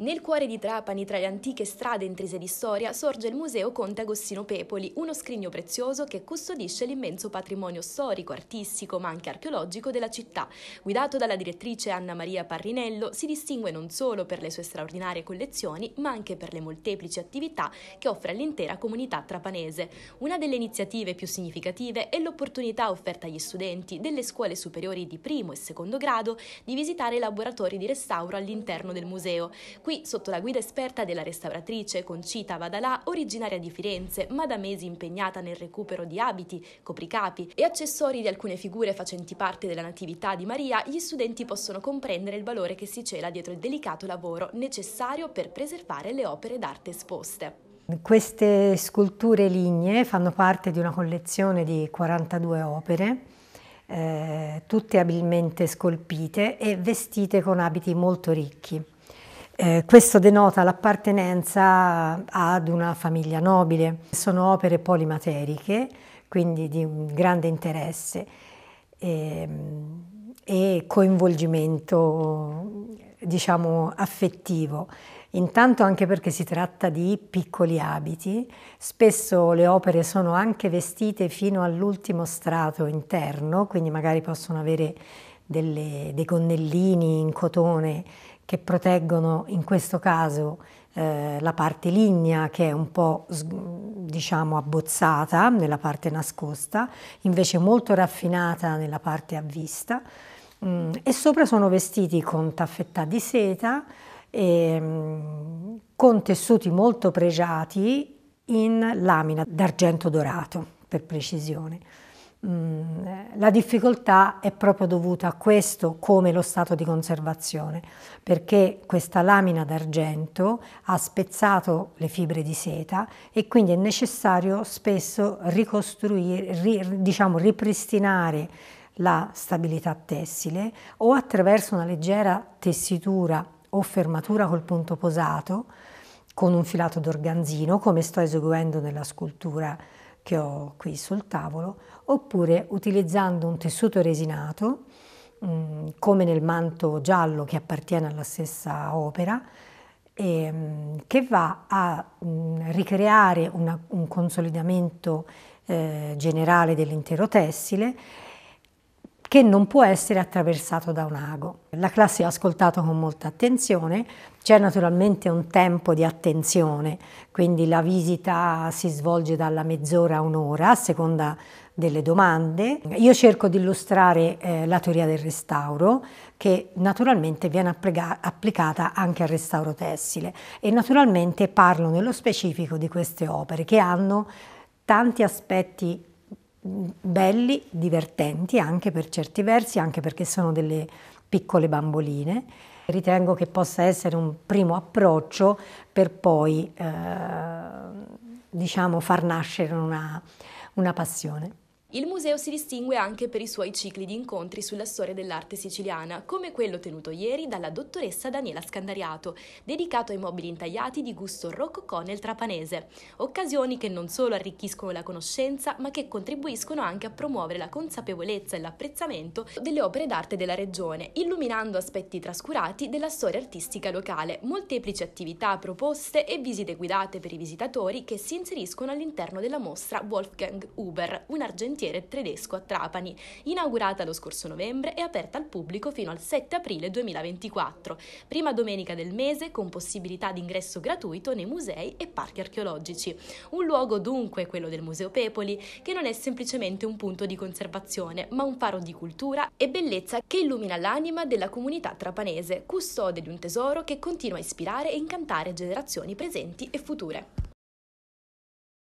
Nel cuore di Trapani, tra le antiche strade intrise di storia, sorge il Museo Conte Agostino Pepoli, uno scrigno prezioso che custodisce l'immenso patrimonio storico, artistico, ma anche archeologico della città. Guidato dalla direttrice Anna Maria Parrinello, si distingue non solo per le sue straordinarie collezioni, ma anche per le molteplici attività che offre all'intera comunità trapanese. Una delle iniziative più significative è l'opportunità offerta agli studenti delle scuole superiori di primo e secondo grado di visitare i laboratori di restauro all'interno del museo qui sotto la guida esperta della restauratrice Concita Vadalà, originaria di Firenze, ma da mesi impegnata nel recupero di abiti, copricapi e accessori di alcune figure facenti parte della Natività di Maria, gli studenti possono comprendere il valore che si cela dietro il delicato lavoro necessario per preservare le opere d'arte esposte. Queste sculture lignee fanno parte di una collezione di 42 opere, eh, tutte abilmente scolpite e vestite con abiti molto ricchi. Eh, questo denota l'appartenenza ad una famiglia nobile. Sono opere polimateriche, quindi di un grande interesse eh, e coinvolgimento diciamo, affettivo. Intanto anche perché si tratta di piccoli abiti, spesso le opere sono anche vestite fino all'ultimo strato interno, quindi magari possono avere delle, dei gonnellini in cotone che proteggono in questo caso eh, la parte lignea che è un po' diciamo abbozzata nella parte nascosta, invece molto raffinata nella parte a vista mm, e sopra sono vestiti con taffettà di seta e, mm, con tessuti molto pregiati in lamina d'argento dorato per precisione. Mm, la difficoltà è proprio dovuta a questo come lo stato di conservazione, perché questa lamina d'argento ha spezzato le fibre di seta e quindi è necessario spesso ricostruire, ri, diciamo ripristinare la stabilità tessile o attraverso una leggera tessitura o fermatura col punto posato con un filato d'organzino come sto eseguendo nella scultura che ho qui sul tavolo, oppure utilizzando un tessuto resinato, mm, come nel manto giallo che appartiene alla stessa opera, ehm, che va a mm, ricreare un consolidamento eh, generale dell'intero tessile che non può essere attraversato da un ago. La classe ha ascoltato con molta attenzione, c'è naturalmente un tempo di attenzione, quindi la visita si svolge dalla mezz'ora a un'ora a seconda delle domande. Io cerco di illustrare eh, la teoria del restauro che naturalmente viene applicata anche al restauro tessile e naturalmente parlo nello specifico di queste opere che hanno tanti aspetti belli, divertenti anche per certi versi, anche perché sono delle piccole bamboline. Ritengo che possa essere un primo approccio per poi eh, diciamo, far nascere una, una passione. Il museo si distingue anche per i suoi cicli di incontri sulla storia dell'arte siciliana, come quello tenuto ieri dalla dottoressa Daniela Scandariato, dedicato ai mobili intagliati di gusto rococò nel trapanese. Occasioni che non solo arricchiscono la conoscenza, ma che contribuiscono anche a promuovere la consapevolezza e l'apprezzamento delle opere d'arte della regione, illuminando aspetti trascurati della storia artistica locale, molteplici attività proposte e visite guidate per i visitatori che si inseriscono all'interno della mostra Wolfgang Huber, un argentino Carpentiere Tedesco a Trapani, inaugurata lo scorso novembre e aperta al pubblico fino al 7 aprile 2024, prima domenica del mese con possibilità di ingresso gratuito nei musei e parchi archeologici. Un luogo dunque, quello del Museo Pepoli, che non è semplicemente un punto di conservazione, ma un faro di cultura e bellezza che illumina l'anima della comunità trapanese, custode di un tesoro che continua a ispirare e incantare generazioni presenti e future.